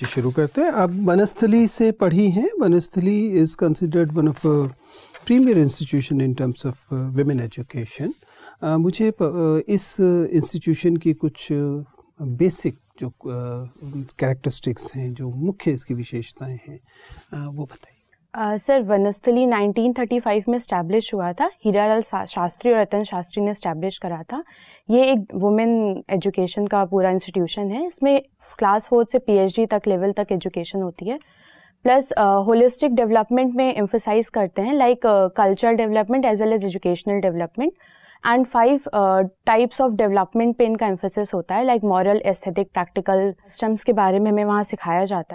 जी शुरू करते हैं आप वनस्थली से पढ़ी हैं Banasthali is considered one of premier institution in terms of women education मुझे uh, इस इंस्टीट्यूशन uh, की कुछ बेसिक uh, जो कैरेक्टरिस्टिक्स हैं जो मुख्य इसकी विशेषताएं हैं वो बताइए सर वनस्थली 1935 में स्टैब्लिश हुआ था हीरालाल शास्त्री और रतन शास्त्री ने इस्टेब्लिश करा था ये एक वुमेन एजुकेशन का पूरा इंस्टीट्यूशन है इसमें क्लास फोर्थ से पीएचडी तक लेवल तक एजुकेशन होती है प्लस होलिस्टिक डेवलपमेंट में एम्फोसाइज करते हैं like cultural development as well as educational development and five types of development पे इनका एम्फोसिस होता है like moral aesthetic practical systems के बारे में हमें वहाँ सिखाया जाता है